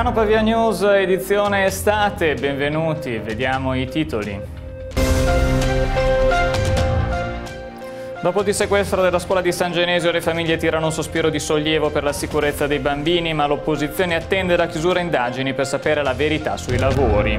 Milano Pavia News, edizione estate, benvenuti, vediamo i titoli. Dopo il sequestro della scuola di San Genesio le famiglie tirano un sospiro di sollievo per la sicurezza dei bambini, ma l'opposizione attende la chiusura indagini per sapere la verità sui lavori.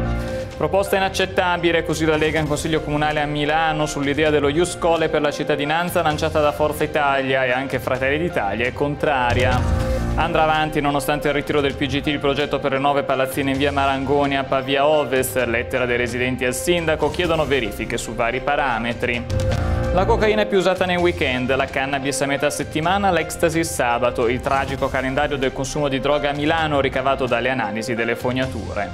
Proposta inaccettabile, così la Lega in Consiglio Comunale a Milano sull'idea dello Iuscole per la cittadinanza lanciata da Forza Italia e anche Fratelli d'Italia è contraria. Andrà avanti nonostante il ritiro del PGT il progetto per le nuove palazzine in via Marangoni a Pavia Ovest. Lettera dei residenti al sindaco chiedono verifiche su vari parametri. La cocaina è più usata nei weekend, la cannabis a metà settimana, l'ecstasy sabato, il tragico calendario del consumo di droga a Milano ricavato dalle analisi delle fognature.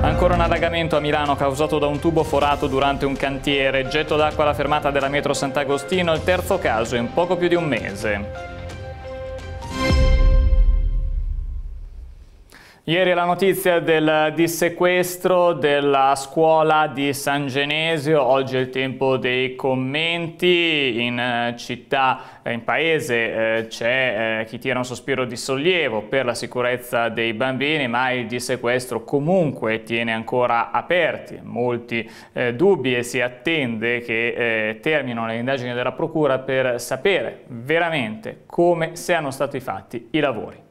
Ancora un allagamento a Milano causato da un tubo forato durante un cantiere, getto d'acqua alla fermata della metro Sant'Agostino, il terzo caso in poco più di un mese. Ieri la notizia del dissequestro della scuola di San Genesio, oggi è il tempo dei commenti, in eh, città, eh, in paese eh, c'è eh, chi tira un sospiro di sollievo per la sicurezza dei bambini, ma il dissequestro comunque tiene ancora aperti molti eh, dubbi e si attende che eh, terminino le indagini della Procura per sapere veramente come siano stati fatti i lavori.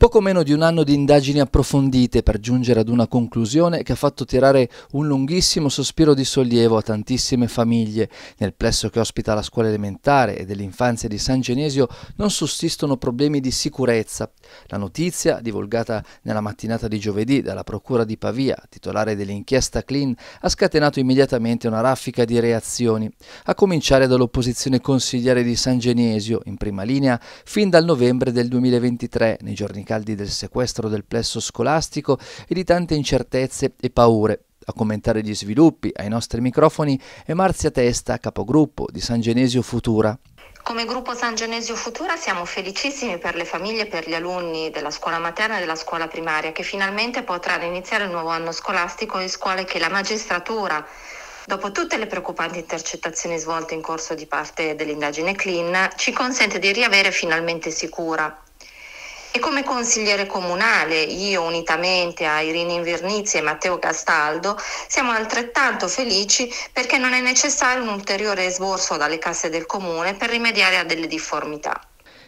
Poco meno di un anno di indagini approfondite per giungere ad una conclusione che ha fatto tirare un lunghissimo sospiro di sollievo a tantissime famiglie. Nel plesso che ospita la scuola elementare e dell'infanzia di San Genesio non sussistono problemi di sicurezza. La notizia, divulgata nella mattinata di giovedì dalla Procura di Pavia, titolare dell'inchiesta Clean, ha scatenato immediatamente una raffica di reazioni, a cominciare dall'opposizione consigliare di San Genesio, in prima linea, fin dal novembre del 2023, nei giorni caldi del sequestro del plesso scolastico e di tante incertezze e paure. A commentare gli sviluppi ai nostri microfoni è Marzia Testa, capogruppo di San Genesio Futura. Come gruppo San Genesio Futura siamo felicissimi per le famiglie e per gli alunni della scuola materna e della scuola primaria che finalmente potranno iniziare il nuovo anno scolastico in scuole che la magistratura dopo tutte le preoccupanti intercettazioni svolte in corso di parte dell'indagine CLIN, ci consente di riavere finalmente sicura. E come consigliere comunale, io unitamente a Irina Invernizzi e Matteo Castaldo, siamo altrettanto felici perché non è necessario un ulteriore sborso dalle casse del comune per rimediare a delle difformità.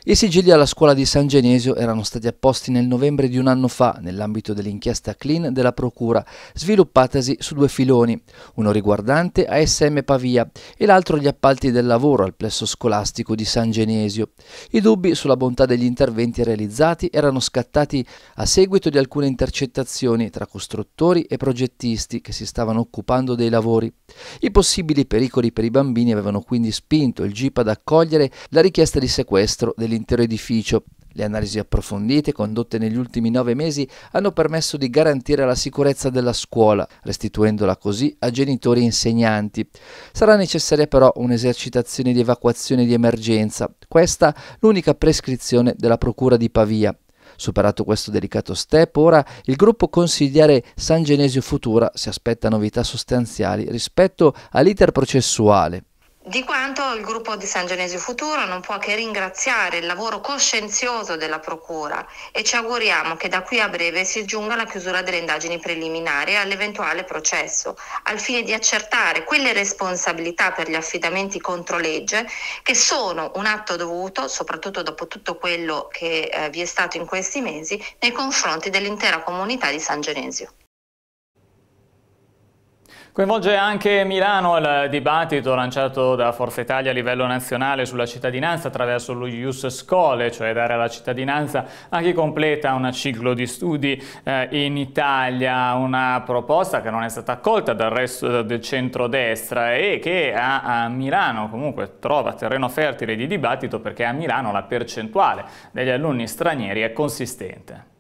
I sigilli alla scuola di San Genesio erano stati apposti nel novembre di un anno fa nell'ambito dell'inchiesta Clean della Procura, sviluppatasi su due filoni, uno riguardante ASM Pavia e l'altro gli appalti del lavoro al plesso scolastico di San Genesio. I dubbi sulla bontà degli interventi realizzati erano scattati a seguito di alcune intercettazioni tra costruttori e progettisti che si stavano occupando dei lavori. I possibili pericoli per i bambini avevano quindi spinto il GIP ad accogliere la richiesta di sequestro degli dell'intero edificio. Le analisi approfondite condotte negli ultimi nove mesi hanno permesso di garantire la sicurezza della scuola, restituendola così a genitori e insegnanti. Sarà necessaria però un'esercitazione di evacuazione di emergenza, questa l'unica prescrizione della Procura di Pavia. Superato questo delicato step, ora il gruppo consigliare San Genesio Futura si aspetta novità sostanziali rispetto all'iter processuale. Di quanto il gruppo di San Genesio Futuro non può che ringraziare il lavoro coscienzioso della Procura e ci auguriamo che da qui a breve si giunga alla chiusura delle indagini preliminari e all'eventuale processo, al fine di accertare quelle responsabilità per gli affidamenti contro legge che sono un atto dovuto, soprattutto dopo tutto quello che eh, vi è stato in questi mesi, nei confronti dell'intera comunità di San Genesio. Coinvolge anche Milano il dibattito lanciato da Forza Italia a livello nazionale sulla cittadinanza attraverso lo Ius Scole, cioè dare alla cittadinanza a chi completa un ciclo di studi eh, in Italia, una proposta che non è stata accolta dal resto del centrodestra e che a, a Milano comunque trova terreno fertile di dibattito perché a Milano la percentuale degli alunni stranieri è consistente.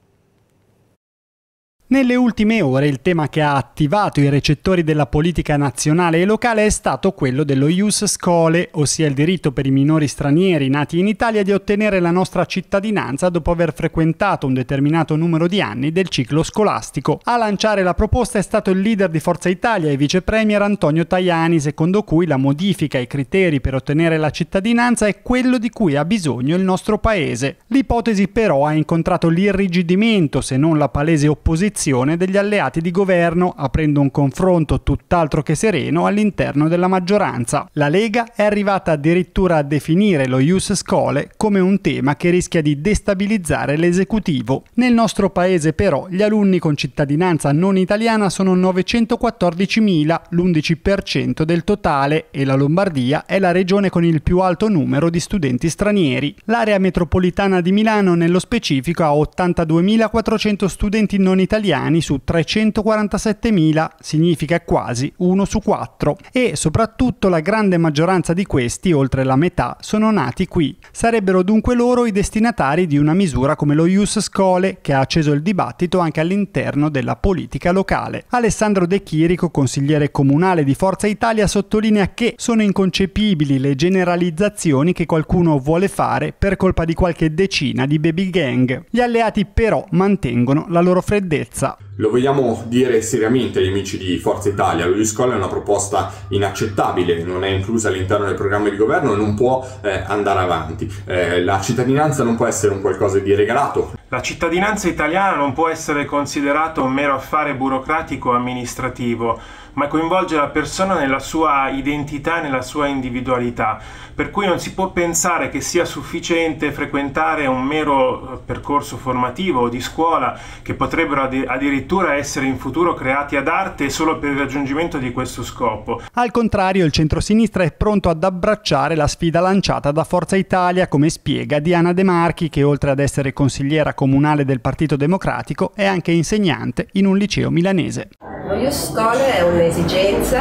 Nelle ultime ore il tema che ha attivato i recettori della politica nazionale e locale è stato quello dello Ius Schole, ossia il diritto per i minori stranieri nati in Italia di ottenere la nostra cittadinanza dopo aver frequentato un determinato numero di anni del ciclo scolastico. A lanciare la proposta è stato il leader di Forza Italia e vice premier Antonio Tajani, secondo cui la modifica ai criteri per ottenere la cittadinanza è quello di cui ha bisogno il nostro paese. L'ipotesi però ha incontrato l'irrigidimento, se non la palese opposizione coalizione degli alleati di governo, aprendo un confronto tutt'altro che sereno all'interno della maggioranza. La Lega è arrivata addirittura a definire lo Ius Scole come un tema che rischia di destabilizzare l'esecutivo. Nel nostro paese però gli alunni con cittadinanza non italiana sono 914.000, l'11% del totale e la Lombardia è la regione con il più alto numero di studenti stranieri. L'area metropolitana di Milano nello specifico ha 82.400 studenti non italiani italiani su 347.000 significa quasi uno su quattro. e soprattutto la grande maggioranza di questi, oltre la metà, sono nati qui. Sarebbero dunque loro i destinatari di una misura come lo Ius Scole che ha acceso il dibattito anche all'interno della politica locale. Alessandro De Chirico, consigliere comunale di Forza Italia, sottolinea che sono inconcepibili le generalizzazioni che qualcuno vuole fare per colpa di qualche decina di baby gang. Gli alleati però mantengono la loro freddezza sicurezza. Lo vogliamo dire seriamente agli amici di Forza Italia, lo Scola è una proposta inaccettabile, non è inclusa all'interno del programma di governo e non può eh, andare avanti. Eh, la cittadinanza non può essere un qualcosa di regalato. La cittadinanza italiana non può essere considerata un mero affare burocratico amministrativo ma coinvolge la persona nella sua identità e nella sua individualità, per cui non si può pensare che sia sufficiente frequentare un mero eh, percorso formativo o di scuola che potrebbero addirittura essere in futuro creati ad arte solo per il raggiungimento di questo scopo. Al contrario, il centrosinistra è pronto ad abbracciare la sfida lanciata da Forza Italia, come spiega Diana De Marchi, che oltre ad essere consigliera comunale del Partito Democratico è anche insegnante in un liceo milanese. Lo Ius Scholae è un un'esigenza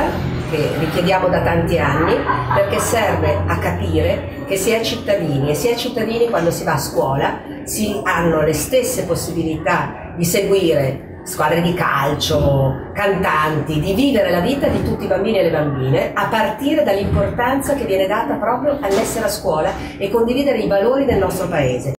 che richiediamo da tanti anni perché serve a capire che si è cittadini e si è cittadini quando si va a scuola si hanno le stesse possibilità di seguire squadre di calcio, cantanti, di vivere la vita di tutti i bambini e le bambine a partire dall'importanza che viene data proprio all'essere a scuola e condividere i valori del nostro paese.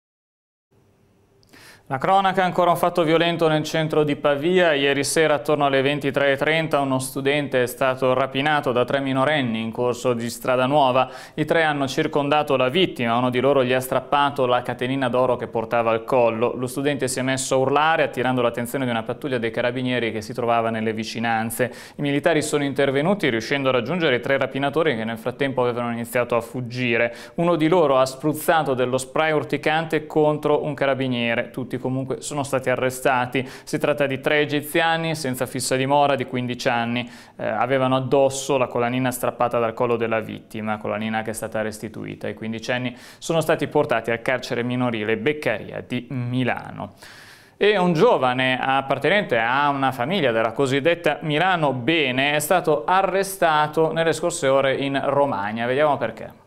La cronaca ancora un fatto violento nel centro di Pavia. Ieri sera attorno alle 23.30 uno studente è stato rapinato da tre minorenni in corso di strada nuova. I tre hanno circondato la vittima, uno di loro gli ha strappato la catenina d'oro che portava al collo. Lo studente si è messo a urlare attirando l'attenzione di una pattuglia dei carabinieri che si trovava nelle vicinanze. I militari sono intervenuti riuscendo a raggiungere i tre rapinatori che nel frattempo avevano iniziato a fuggire. Uno di loro ha spruzzato dello spray urticante contro un carabiniere. Tutti comunque sono stati arrestati. Si tratta di tre egiziani senza fissa dimora di 15 anni. Eh, avevano addosso la colanina strappata dal collo della vittima, colanina che è stata restituita. I 15 anni sono stati portati al carcere minorile Beccaria di Milano e un giovane appartenente a una famiglia della cosiddetta Milano Bene è stato arrestato nelle scorse ore in Romagna. Vediamo perché.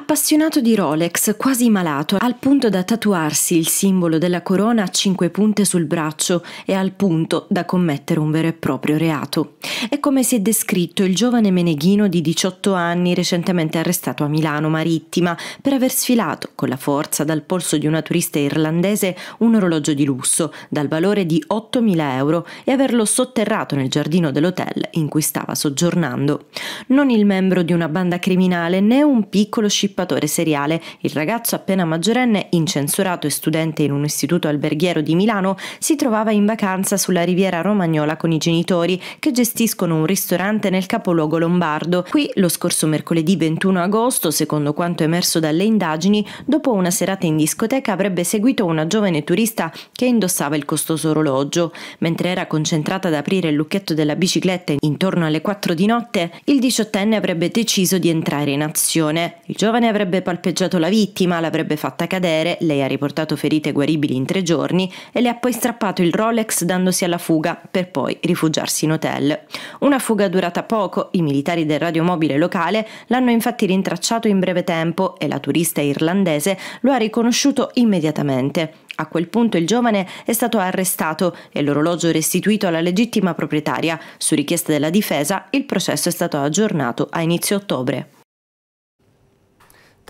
Appassionato di Rolex, quasi malato, al punto da tatuarsi il simbolo della corona a cinque punte sul braccio e al punto da commettere un vero e proprio reato. È come si è descritto il giovane meneghino di 18 anni recentemente arrestato a Milano Marittima per aver sfilato con la forza dal polso di una turista irlandese un orologio di lusso dal valore di 8.000 euro e averlo sotterrato nel giardino dell'hotel in cui stava soggiornando. Non il membro di una banda criminale né un piccolo scipione scippatore seriale. Il ragazzo appena maggiorenne, incensurato e studente in un istituto alberghiero di Milano, si trovava in vacanza sulla riviera romagnola con i genitori che gestiscono un ristorante nel capoluogo lombardo. Qui, lo scorso mercoledì 21 agosto, secondo quanto emerso dalle indagini, dopo una serata in discoteca avrebbe seguito una giovane turista che indossava il costoso orologio. Mentre era concentrata ad aprire il lucchetto della bicicletta intorno alle 4 di notte, il diciottenne avrebbe deciso di entrare in azione. Il giorno giovane avrebbe palpeggiato la vittima, l'avrebbe fatta cadere, lei ha riportato ferite guaribili in tre giorni e le ha poi strappato il Rolex dandosi alla fuga per poi rifugiarsi in hotel. Una fuga durata poco, i militari del radiomobile locale l'hanno infatti rintracciato in breve tempo e la turista irlandese lo ha riconosciuto immediatamente. A quel punto il giovane è stato arrestato e l'orologio restituito alla legittima proprietaria. Su richiesta della difesa il processo è stato aggiornato a inizio ottobre.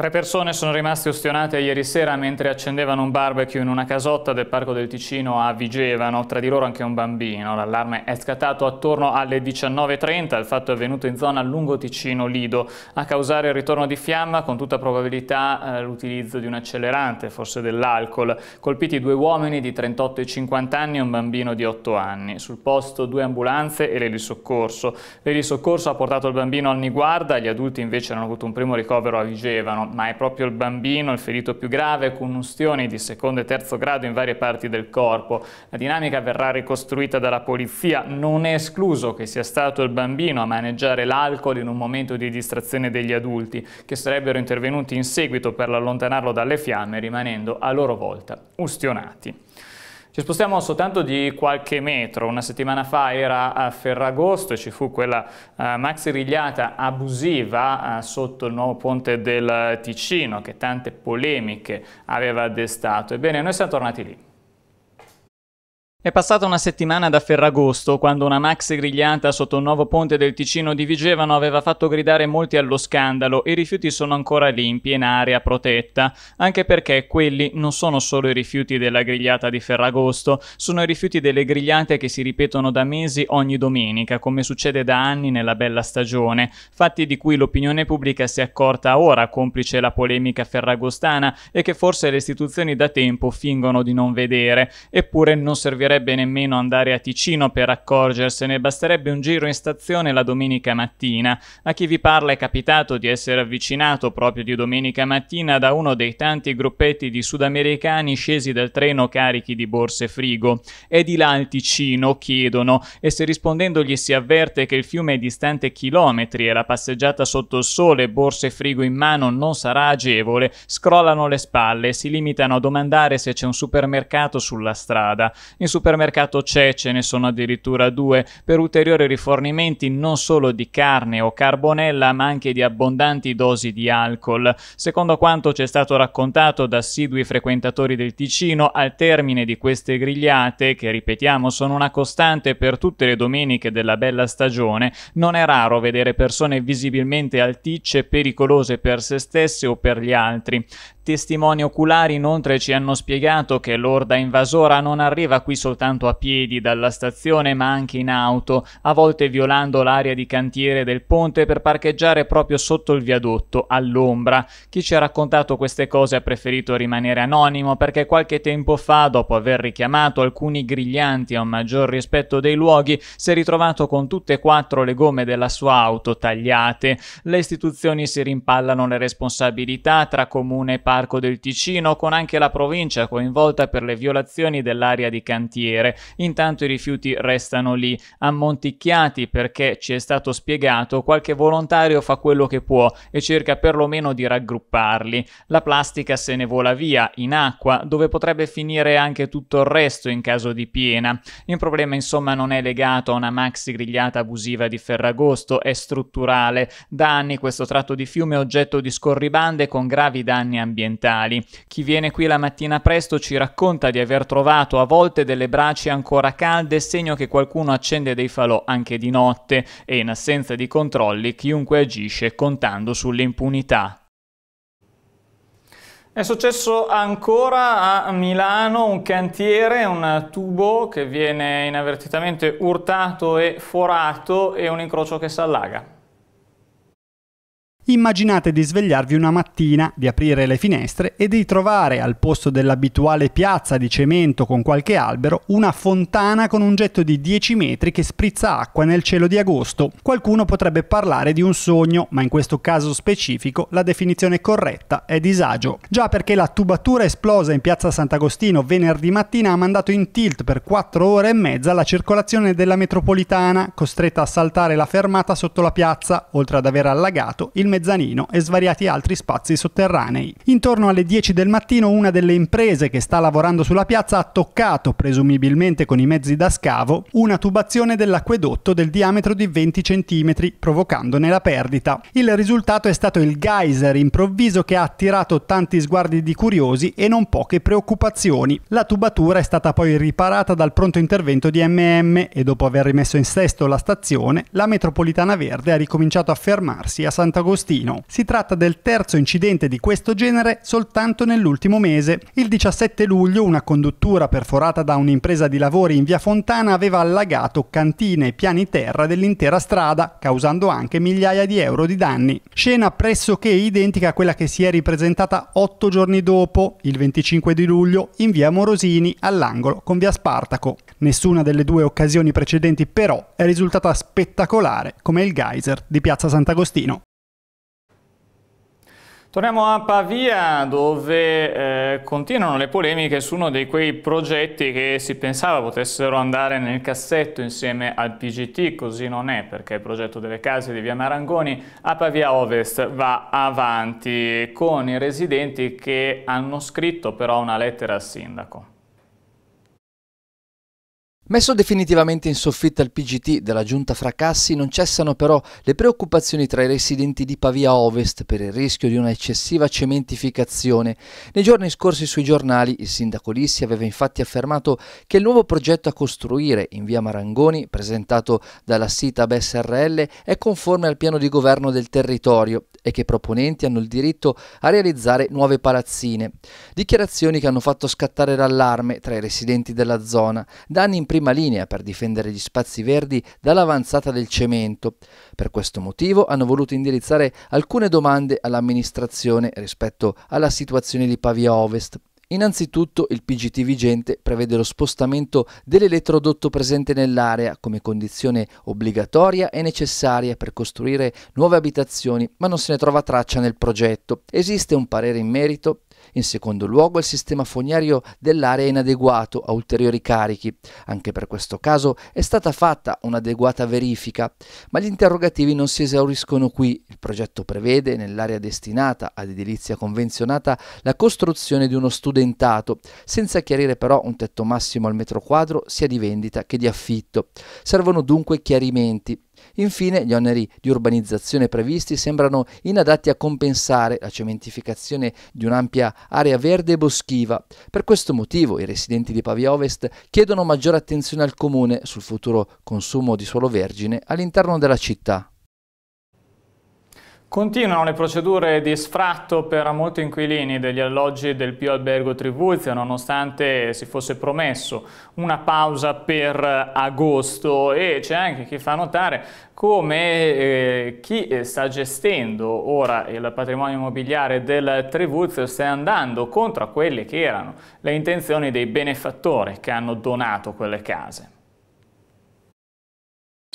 Tre persone sono rimaste ustionate ieri sera mentre accendevano un barbecue in una casotta del Parco del Ticino a Vigevano, tra di loro anche un bambino. L'allarme è scattato attorno alle 19.30, il fatto è avvenuto in zona lungo Ticino Lido. A causare il ritorno di fiamma con tutta probabilità eh, l'utilizzo di un accelerante, forse dell'alcol. Colpiti due uomini di 38 e 50 anni e un bambino di 8 anni. Sul posto due ambulanze e l'elisoccorso. L'elisoccorso ha portato il bambino al Niguarda, gli adulti invece hanno avuto un primo ricovero a Vigevano ma è proprio il bambino il ferito più grave con ustioni di secondo e terzo grado in varie parti del corpo. La dinamica verrà ricostruita dalla polizia. Non è escluso che sia stato il bambino a maneggiare l'alcol in un momento di distrazione degli adulti, che sarebbero intervenuti in seguito per allontanarlo dalle fiamme, rimanendo a loro volta ustionati. Ci spostiamo soltanto di qualche metro. Una settimana fa era a Ferragosto e ci fu quella eh, maxi rigliata abusiva eh, sotto il nuovo ponte del Ticino che tante polemiche aveva destato. Ebbene, noi siamo tornati lì. È passata una settimana da Ferragosto, quando una maxi grigliata sotto un nuovo ponte del Ticino di Vigevano aveva fatto gridare molti allo scandalo e i rifiuti sono ancora lì in piena area protetta, anche perché quelli non sono solo i rifiuti della grigliata di Ferragosto, sono i rifiuti delle grigliate che si ripetono da mesi ogni domenica, come succede da anni nella bella stagione, fatti di cui l'opinione pubblica si è accorta ora, complice la polemica ferragostana e che forse le istituzioni da tempo fingono di non vedere, eppure non servirà basterebbe nemmeno andare a Ticino per accorgersene, basterebbe un giro in stazione la domenica mattina. A chi vi parla è capitato di essere avvicinato proprio di domenica mattina da uno dei tanti gruppetti di sudamericani scesi dal treno carichi di borse frigo. È di là il Ticino, chiedono, e se rispondendogli si avverte che il fiume è distante chilometri e la passeggiata sotto il sole, borse frigo in mano, non sarà agevole, scrollano le spalle, e si limitano a domandare se c'è un supermercato sulla strada. In supermercato c'è, ce ne sono addirittura due, per ulteriori rifornimenti non solo di carne o carbonella, ma anche di abbondanti dosi di alcol. Secondo quanto ci è stato raccontato da assidui frequentatori del Ticino, al termine di queste grigliate, che ripetiamo sono una costante per tutte le domeniche della bella stagione, non è raro vedere persone visibilmente alticce, pericolose per se stesse o per gli altri. Testimoni oculari inoltre ci hanno spiegato che l'orda invasora non arriva qui soltanto soltanto a piedi dalla stazione ma anche in auto, a volte violando l'area di cantiere del ponte per parcheggiare proprio sotto il viadotto, all'ombra. Chi ci ha raccontato queste cose ha preferito rimanere anonimo perché qualche tempo fa, dopo aver richiamato alcuni griglianti a un maggior rispetto dei luoghi, si è ritrovato con tutte e quattro le gomme della sua auto tagliate. Le istituzioni si rimpallano le responsabilità tra comune e parco del Ticino, con anche la provincia coinvolta per le violazioni dell'area di cantiere cantiere. Intanto i rifiuti restano lì ammonticchiati perché ci è stato spiegato qualche volontario fa quello che può e cerca perlomeno di raggrupparli. La plastica se ne vola via in acqua dove potrebbe finire anche tutto il resto in caso di piena. Il problema insomma non è legato a una maxi grigliata abusiva di Ferragosto, è strutturale. Da anni questo tratto di fiume è oggetto di scorribande con gravi danni ambientali. Chi viene qui la mattina presto ci racconta di aver trovato a volte delle braccia ancora calde, segno che qualcuno accende dei falò anche di notte e in assenza di controlli chiunque agisce contando sull'impunità. È successo ancora a Milano un cantiere, un tubo che viene inavvertitamente urtato e forato e un incrocio che si allaga. Immaginate di svegliarvi una mattina, di aprire le finestre e di trovare al posto dell'abituale piazza di cemento con qualche albero una fontana con un getto di 10 metri che sprizza acqua nel cielo di agosto. Qualcuno potrebbe parlare di un sogno, ma in questo caso specifico la definizione corretta è disagio. Già perché la tubatura esplosa in piazza Sant'Agostino venerdì mattina ha mandato in tilt per 4 ore e mezza la circolazione della metropolitana, costretta a saltare la fermata sotto la piazza, oltre ad aver allagato il mezzo mezzanino e svariati altri spazi sotterranei. Intorno alle 10 del mattino una delle imprese che sta lavorando sulla piazza ha toccato, presumibilmente con i mezzi da scavo, una tubazione dell'acquedotto del diametro di 20 cm, provocandone la perdita. Il risultato è stato il geyser improvviso che ha attirato tanti sguardi di curiosi e non poche preoccupazioni. La tubatura è stata poi riparata dal pronto intervento di MM e dopo aver rimesso in sesto la stazione, la metropolitana verde ha ricominciato a fermarsi a Sant'Agostino Agostino. Si tratta del terzo incidente di questo genere soltanto nell'ultimo mese. Il 17 luglio una conduttura perforata da un'impresa di lavori in via Fontana aveva allagato cantine e piani terra dell'intera strada, causando anche migliaia di euro di danni. Scena pressoché identica a quella che si è ripresentata otto giorni dopo, il 25 di luglio, in via Morosini all'angolo con via Spartaco. Nessuna delle due occasioni precedenti però è risultata spettacolare come il geyser di piazza Sant'Agostino. Torniamo a Pavia dove eh, continuano le polemiche su uno di quei progetti che si pensava potessero andare nel cassetto insieme al PGT, così non è perché il progetto delle case di Via Marangoni a Pavia Ovest va avanti con i residenti che hanno scritto però una lettera al sindaco. Messo definitivamente in soffitta il PGT della giunta Fracassi, non cessano però le preoccupazioni tra i residenti di Pavia Ovest per il rischio di una eccessiva cementificazione. Nei giorni scorsi sui giornali il sindaco Lissi aveva infatti affermato che il nuovo progetto a costruire in via Marangoni, presentato dalla SITAB SRL, è conforme al piano di governo del territorio e che i proponenti hanno il diritto a realizzare nuove palazzine. Dichiarazioni che hanno fatto scattare l'allarme tra i residenti della zona, danni in prima prima linea per difendere gli spazi verdi dall'avanzata del cemento. Per questo motivo hanno voluto indirizzare alcune domande all'amministrazione rispetto alla situazione di Pavia Ovest. Innanzitutto il PGT vigente prevede lo spostamento dell'elettrodotto presente nell'area come condizione obbligatoria e necessaria per costruire nuove abitazioni, ma non se ne trova traccia nel progetto. Esiste un parere in merito in secondo luogo il sistema fognario dell'area è inadeguato a ulteriori carichi. Anche per questo caso è stata fatta un'adeguata verifica, ma gli interrogativi non si esauriscono qui. Il progetto prevede nell'area destinata ad edilizia convenzionata la costruzione di uno studentato, senza chiarire però un tetto massimo al metro quadro sia di vendita che di affitto. Servono dunque chiarimenti Infine, gli oneri di urbanizzazione previsti sembrano inadatti a compensare la cementificazione di un'ampia area verde e boschiva. Per questo motivo i residenti di Pavia Ovest chiedono maggiore attenzione al comune sul futuro consumo di suolo vergine all'interno della città. Continuano le procedure di sfratto per molti inquilini degli alloggi del Pio Albergo Trivulzio, nonostante si fosse promesso una pausa per agosto e c'è anche chi fa notare come eh, chi eh, sta gestendo ora il patrimonio immobiliare del Trivulzio stia andando contro quelle che erano le intenzioni dei benefattori che hanno donato quelle case.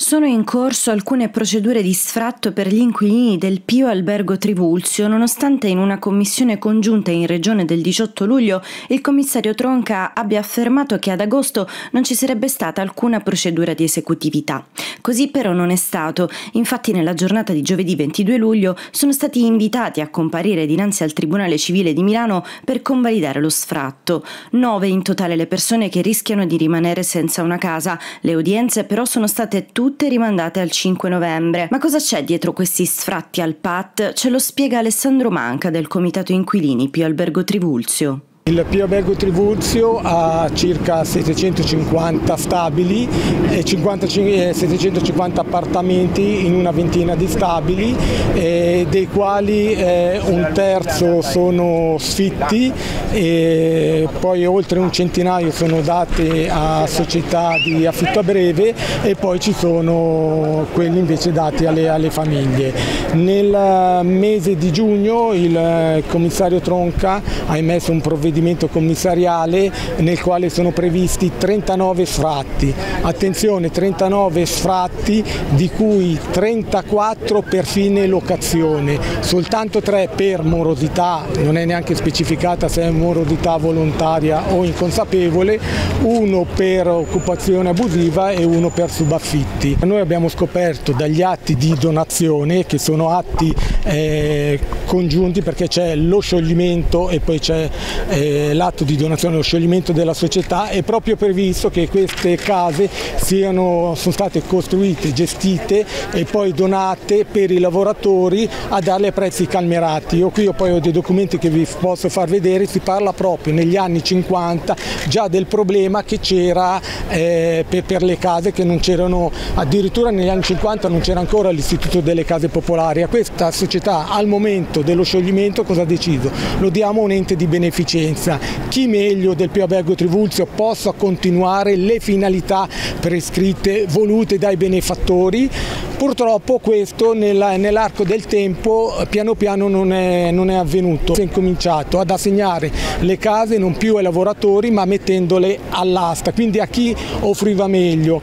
Sono in corso alcune procedure di sfratto per gli inquilini del Pio Albergo Trivulzio, nonostante in una commissione congiunta in regione del 18 luglio il commissario Tronca abbia affermato che ad agosto non ci sarebbe stata alcuna procedura di esecutività. Così però non è stato, infatti nella giornata di giovedì 22 luglio sono stati invitati a comparire dinanzi al Tribunale Civile di Milano per convalidare lo sfratto. Nove in totale le persone che rischiano di rimanere senza una casa, le udienze però sono state tutte tutte rimandate al 5 novembre. Ma cosa c'è dietro questi sfratti al PAT? Ce lo spiega Alessandro Manca del Comitato Inquilini più Albergo Trivulzio. Il Pio Albergo Trivulzio ha circa 750 stabili e 50, 750 eh, appartamenti in una ventina di stabili, eh, dei quali eh, un terzo sono sfitti e poi oltre un centinaio sono dati a società di affitto a breve e poi ci sono quelli invece dati alle, alle famiglie. Nel mese di giugno il eh, commissario Tronca ha emesso un provvedimento provvedimento commissariale nel quale sono previsti 39 sfratti. Attenzione, 39 sfratti di cui 34 per fine locazione, soltanto 3 per morosità, non è neanche specificata se è morosità volontaria o inconsapevole, uno per occupazione abusiva e uno per subaffitti. Noi abbiamo scoperto dagli atti di donazione, che sono atti eh, congiunti perché c'è lo scioglimento e poi c'è eh, eh, l'atto di donazione o scioglimento della società è proprio previsto che queste case siano, sono state costruite, gestite e poi donate per i lavoratori a darle a prezzi calmerati. Io qui ho poi ho dei documenti che vi posso far vedere, si parla proprio negli anni 50 già del problema che c'era eh, per, per le case che non c'erano, addirittura negli anni 50 non c'era ancora l'istituto delle case popolari. A questa società al momento dello scioglimento cosa ha deciso? Lo diamo a un ente di beneficenza pensa chi meglio del Pio Avergo Trivulzio possa continuare le finalità prescritte, volute dai benefattori. Purtroppo questo nell'arco del tempo eh, piano piano non è, non è avvenuto. Si è incominciato ad assegnare le case non più ai lavoratori ma mettendole all'asta, quindi a chi offriva meglio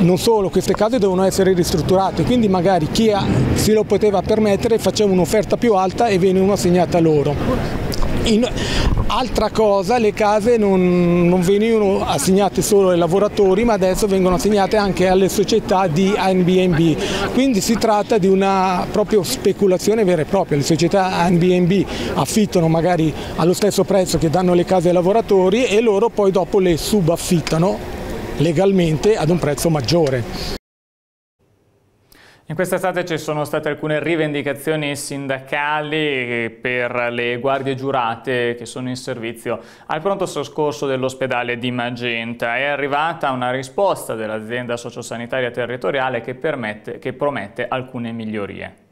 non solo, queste case devono essere ristrutturate, quindi magari chi se lo poteva permettere faceva un'offerta più alta e venivano assegnate a loro. In... Altra cosa, le case non, non venivano assegnate solo ai lavoratori ma adesso vengono assegnate anche alle società di Airbnb, quindi si tratta di una proprio speculazione vera e propria, le società Airbnb affittano magari allo stesso prezzo che danno le case ai lavoratori e loro poi dopo le subaffittano legalmente ad un prezzo maggiore. In questa estate ci sono state alcune rivendicazioni sindacali per le guardie giurate che sono in servizio al pronto soccorso dell'ospedale di Magenta. È arrivata una risposta dell'azienda sociosanitaria territoriale che, permette, che promette alcune migliorie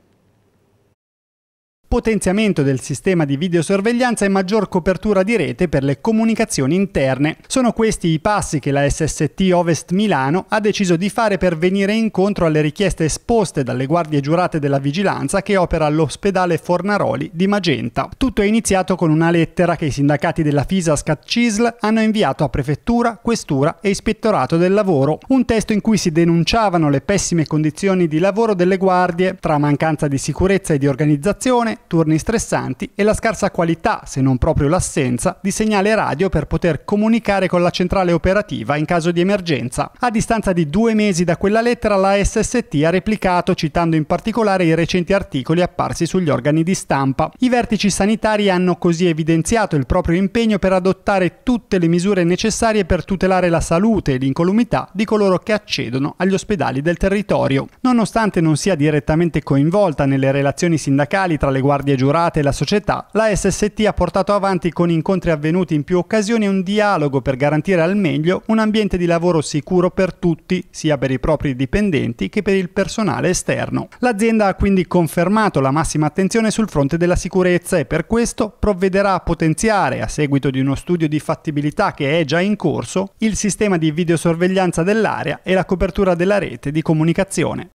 potenziamento del sistema di videosorveglianza e maggior copertura di rete per le comunicazioni interne. Sono questi i passi che la SST Ovest Milano ha deciso di fare per venire incontro alle richieste esposte dalle guardie giurate della vigilanza che opera all'ospedale Fornaroli di Magenta. Tutto è iniziato con una lettera che i sindacati della FISA Scat CISL hanno inviato a prefettura, questura e ispettorato del lavoro, un testo in cui si denunciavano le pessime condizioni di lavoro delle guardie tra mancanza di sicurezza e di organizzazione, turni stressanti e la scarsa qualità, se non proprio l'assenza, di segnale radio per poter comunicare con la centrale operativa in caso di emergenza. A distanza di due mesi da quella lettera la SST ha replicato citando in particolare i recenti articoli apparsi sugli organi di stampa. I vertici sanitari hanno così evidenziato il proprio impegno per adottare tutte le misure necessarie per tutelare la salute e l'incolumità di coloro che accedono agli ospedali del territorio. Nonostante non sia direttamente coinvolta nelle relazioni sindacali tra le guardie giurate e la società, la SST ha portato avanti con incontri avvenuti in più occasioni un dialogo per garantire al meglio un ambiente di lavoro sicuro per tutti, sia per i propri dipendenti che per il personale esterno. L'azienda ha quindi confermato la massima attenzione sul fronte della sicurezza e per questo provvederà a potenziare, a seguito di uno studio di fattibilità che è già in corso, il sistema di videosorveglianza dell'area e la copertura della rete di comunicazione.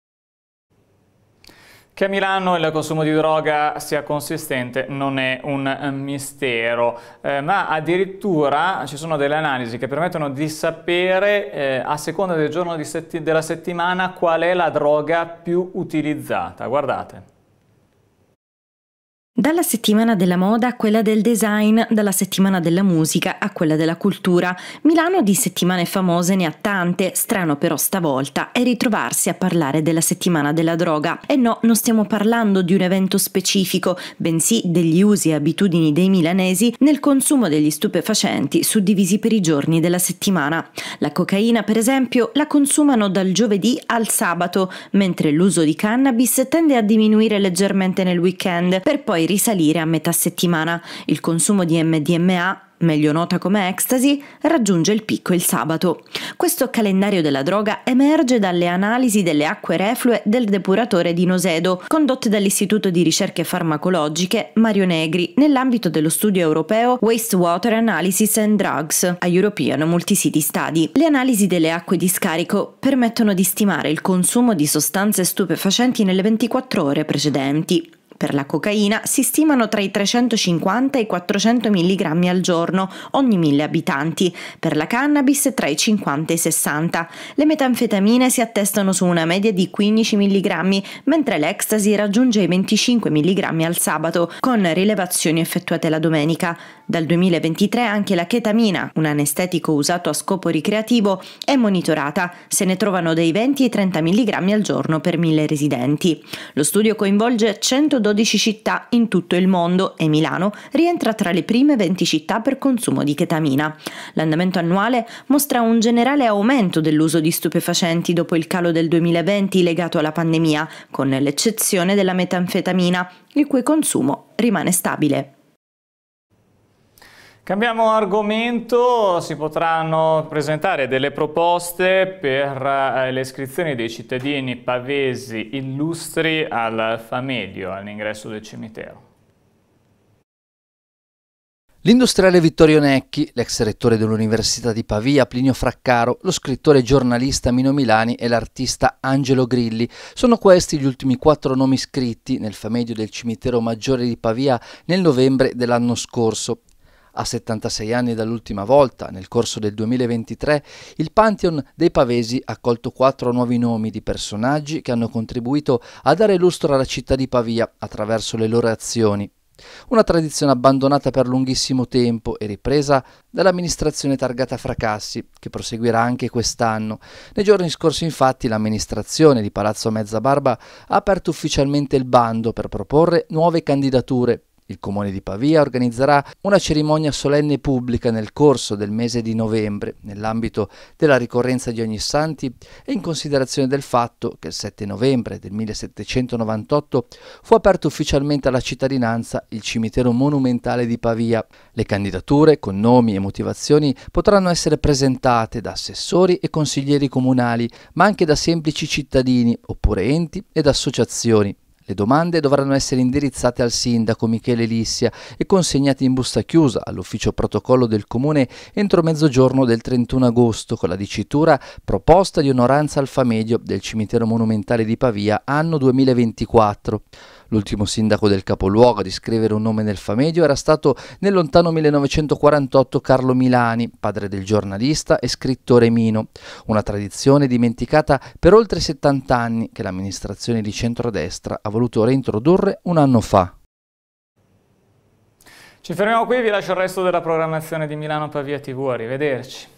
Che a Milano il consumo di droga sia consistente non è un eh, mistero, eh, ma addirittura ci sono delle analisi che permettono di sapere eh, a seconda del giorno setti della settimana qual è la droga più utilizzata. Guardate. Dalla settimana della moda a quella del design, dalla settimana della musica a quella della cultura, Milano di settimane famose ne ha tante, strano però stavolta è ritrovarsi a parlare della settimana della droga. E no, non stiamo parlando di un evento specifico, bensì degli usi e abitudini dei milanesi nel consumo degli stupefacenti suddivisi per i giorni della settimana. La cocaina, per esempio, la consumano dal giovedì al sabato, mentre l'uso di cannabis tende a diminuire leggermente nel weekend, per poi risalire a metà settimana. Il consumo di MDMA meglio nota come ecstasy, raggiunge il picco il sabato. Questo calendario della droga emerge dalle analisi delle acque reflue del depuratore di Nosedo, condotte dall'Istituto di ricerche farmacologiche Mario Negri nell'ambito dello studio europeo Wastewater Analysis and Drugs a European Multicity Study. Le analisi delle acque di scarico permettono di stimare il consumo di sostanze stupefacenti nelle 24 ore precedenti. Per la cocaina si stimano tra i 350 e i 400 mg al giorno ogni 1000 abitanti, per la cannabis tra i 50 e i 60. Le metanfetamine si attestano su una media di 15 mg, mentre l'ecstasy raggiunge i 25 mg al sabato, con rilevazioni effettuate la domenica. Dal 2023 anche la chetamina, un anestetico usato a scopo ricreativo, è monitorata, se ne trovano dai 20 ai 30 mg al giorno per mille residenti. Lo studio coinvolge 112 città in tutto il mondo e Milano rientra tra le prime 20 città per consumo di chetamina. L'andamento annuale mostra un generale aumento dell'uso di stupefacenti dopo il calo del 2020 legato alla pandemia, con l'eccezione della metanfetamina, il cui consumo rimane stabile. Cambiamo argomento, si potranno presentare delle proposte per eh, le iscrizioni dei cittadini pavesi illustri al Famedio all'ingresso del cimitero. L'industriale Vittorio Necchi, l'ex rettore dell'Università di Pavia Plinio Fraccaro, lo scrittore e giornalista Mino Milani e l'artista Angelo Grilli sono questi gli ultimi quattro nomi scritti nel famedio del cimitero maggiore di Pavia nel novembre dell'anno scorso a 76 anni dall'ultima volta, nel corso del 2023, il Pantheon dei Pavesi ha accolto quattro nuovi nomi di personaggi che hanno contribuito a dare lustro alla città di Pavia attraverso le loro azioni. Una tradizione abbandonata per lunghissimo tempo e ripresa dall'amministrazione targata Fracassi, che proseguirà anche quest'anno. Nei giorni scorsi, infatti, l'amministrazione di Palazzo Mezzabarba ha aperto ufficialmente il bando per proporre nuove candidature il Comune di Pavia organizzerà una cerimonia solenne pubblica nel corso del mese di novembre, nell'ambito della ricorrenza di Ogni Santi e in considerazione del fatto che il 7 novembre del 1798 fu aperto ufficialmente alla cittadinanza il cimitero monumentale di Pavia. Le candidature, con nomi e motivazioni, potranno essere presentate da assessori e consiglieri comunali, ma anche da semplici cittadini, oppure enti ed associazioni. Le domande dovranno essere indirizzate al sindaco Michele Lissia e consegnate in busta chiusa all'ufficio protocollo del comune entro mezzogiorno del 31 agosto con la dicitura proposta di onoranza al famedio del cimitero monumentale di Pavia anno 2024. L'ultimo sindaco del capoluogo ad iscrivere un nome nel famedio era stato nel lontano 1948 Carlo Milani, padre del giornalista e scrittore Mino, una tradizione dimenticata per oltre 70 anni che l'amministrazione di centrodestra ha voluto reintrodurre un anno fa. Ci fermiamo qui, vi lascio il resto della programmazione di Milano Pavia TV, arrivederci.